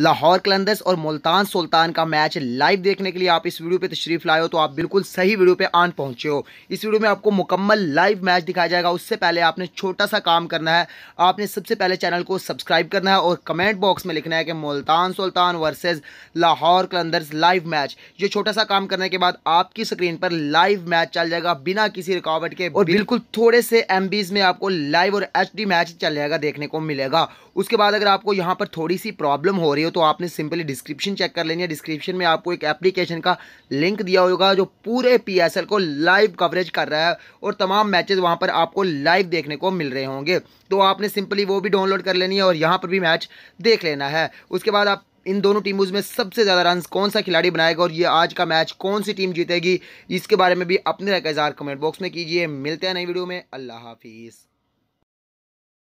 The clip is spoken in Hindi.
लाहौर कलंदर्स और मुल्तान सुल्तान का मैच लाइव देखने के लिए आप इस वीडियो पे तशरीफ लाए हो तो आप बिल्कुल सही वीडियो पे आन पहुंचे हो इस वीडियो में आपको मुकम्मल लाइव मैच दिखाया जाएगा उससे पहले आपने छोटा सा काम करना है आपने सबसे पहले चैनल को सब्सक्राइब करना है और कमेंट बॉक्स में लिखना है कि Multan Sultan versus Lahore Qalandars live match ये छोटा सा काम करने के बाद आपकी स्क्रीन पर लाइव मैच चल जाएगा बिना किसी रुकावट के और बिल्कुल थोड़े से एम में आपको लाइव और एच मैच चल जाएगा देखने को मिलेगा उसके बाद अगर आपको यहाँ पर थोड़ी सी प्रॉब्लम हो रही रही हो तो आपने सिंपली डिस्क्रिप्शन चेक कर लेनी है डिस्क्रिप्शन में आपको एक एप्लीकेशन का लिंक दिया होगा जो पूरे पी को लाइव कवरेज कर रहा है और तमाम मैचेज वहाँ पर आपको लाइव देखने को मिल रहे होंगे तो आपने सिंपली वो भी डाउनलोड कर लेनी है और यहाँ पर भी मैच देख लेना है उसके बाद आप इन दोनों टीमों में सबसे ज़्यादा रन कौन सा खिलाड़ी बनाएगा और ये आज का मैच कौन सी टीम जीतेगी इसके बारे में भी अपने राय कमेंट बॉक्स में कीजिए मिलते हैं नई वीडियो में अल्लाह हाफिज़